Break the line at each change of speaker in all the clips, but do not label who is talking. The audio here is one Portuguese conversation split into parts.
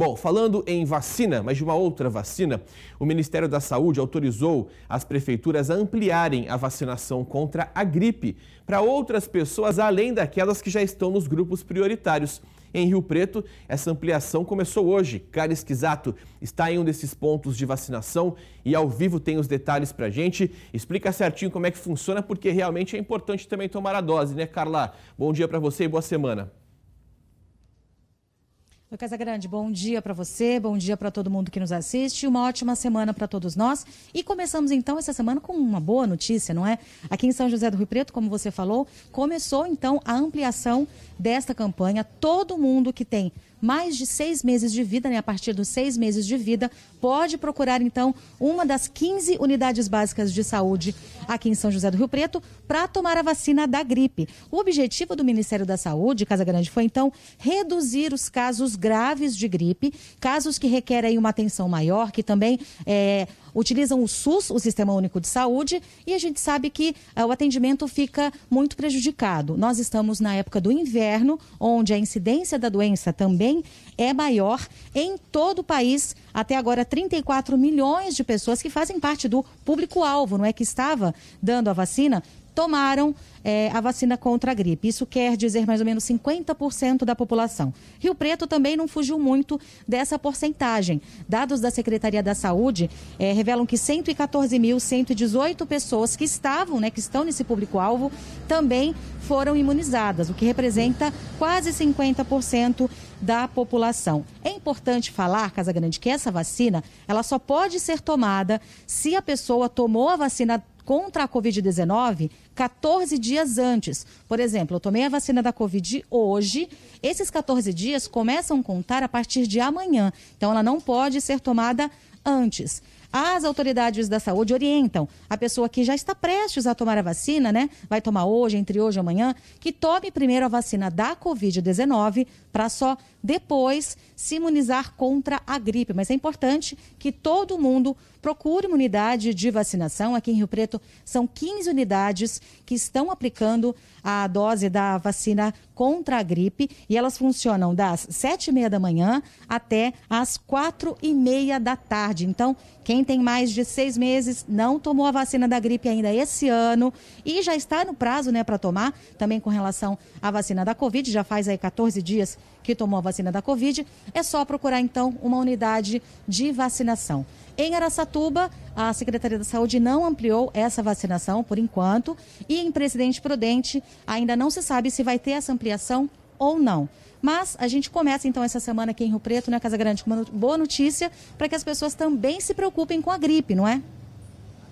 Bom, falando em vacina, mas de uma outra vacina, o Ministério da Saúde autorizou as prefeituras a ampliarem a vacinação contra a gripe para outras pessoas além daquelas que já estão nos grupos prioritários. Em Rio Preto, essa ampliação começou hoje. Cara Esquisato está em um desses pontos de vacinação e ao vivo tem os detalhes para a gente. Explica certinho como é que funciona, porque realmente é importante também tomar a dose, né, Carla? Bom dia para você e boa semana.
Oi, Casa Grande, bom dia para você, bom dia para todo mundo que nos assiste, uma ótima semana para todos nós. E começamos então essa semana com uma boa notícia, não é? Aqui em São José do Rio Preto, como você falou, começou então a ampliação desta campanha. Todo mundo que tem mais de seis meses de vida, né, a partir dos seis meses de vida, pode procurar então uma das 15 unidades básicas de saúde aqui em São José do Rio Preto para tomar a vacina da gripe. O objetivo do Ministério da Saúde, Casa Grande, foi então reduzir os casos graves de gripe, casos que requerem uma atenção maior, que também é, utilizam o SUS, o Sistema Único de Saúde, e a gente sabe que uh, o atendimento fica muito prejudicado. Nós estamos na época do inverno, onde a incidência da doença também também é maior em todo o país. Até agora, 34 milhões de pessoas que fazem parte do público-alvo, não é? Que estava dando a vacina tomaram é, a vacina contra a gripe. Isso quer dizer mais ou menos 50% da população. Rio Preto também não fugiu muito dessa porcentagem. Dados da Secretaria da Saúde é, revelam que 114.118 pessoas que estavam, né, que estão nesse público-alvo, também foram imunizadas, o que representa quase 50% da população. Em importante falar, Casa Grande, que essa vacina, ela só pode ser tomada se a pessoa tomou a vacina contra a Covid-19 14 dias antes. Por exemplo, eu tomei a vacina da Covid hoje, esses 14 dias começam a contar a partir de amanhã. Então, ela não pode ser tomada antes. As autoridades da saúde orientam a pessoa que já está prestes a tomar a vacina, né? Vai tomar hoje, entre hoje e amanhã, que tome primeiro a vacina da Covid-19 para só depois se imunizar contra a gripe. Mas é importante que todo mundo procure uma unidade de vacinação. Aqui em Rio Preto são 15 unidades que estão aplicando a dose da vacina contra a gripe e elas funcionam das 7h30 da manhã até as 4h30 da tarde. Então, quem quem tem mais de seis meses não tomou a vacina da gripe ainda esse ano e já está no prazo né, para tomar, também com relação à vacina da Covid, já faz aí 14 dias que tomou a vacina da Covid, é só procurar então uma unidade de vacinação. Em Aracatuba, a Secretaria da Saúde não ampliou essa vacinação por enquanto e em Presidente Prudente ainda não se sabe se vai ter essa ampliação ou não. Mas a gente começa então essa semana aqui em Rio Preto, na né, Casa Grande, com uma boa notícia para que as pessoas também se preocupem com a gripe, não é?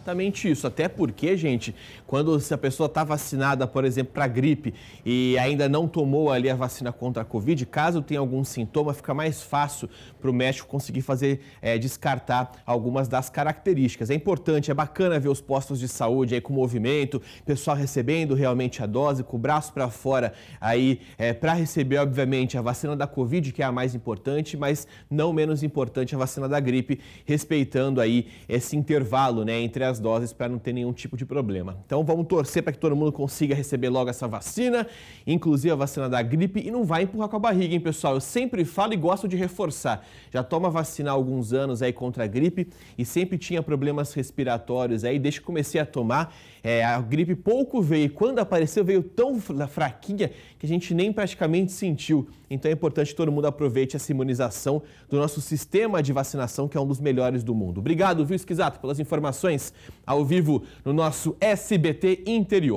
exatamente isso. Até porque, gente, quando se a pessoa está vacinada, por exemplo, para gripe e ainda não tomou ali a vacina contra a Covid, caso tenha algum sintoma, fica mais fácil para o médico conseguir fazer, é, descartar algumas das características. É importante, é bacana ver os postos de saúde aí com movimento, pessoal recebendo realmente a dose, com o braço para fora aí é, eh, para receber, obviamente, a vacina da Covid, que é a mais importante, mas não menos importante a vacina da gripe, respeitando aí esse intervalo né, entre as as doses para não ter nenhum tipo de problema. Então vamos torcer para que todo mundo consiga receber logo essa vacina, inclusive a vacina da gripe, e não vai empurrar com a barriga, hein, pessoal? Eu sempre falo e gosto de reforçar. Já toma vacina há alguns anos aí contra a gripe e sempre tinha problemas respiratórios aí, desde que comecei a tomar, é, a gripe pouco veio. quando apareceu, veio tão fraquinha que a gente nem praticamente sentiu. Então é importante que todo mundo aproveite essa imunização do nosso sistema de vacinação, que é um dos melhores do mundo. Obrigado, viu, Esquisato, pelas informações ao vivo no nosso SBT Interior.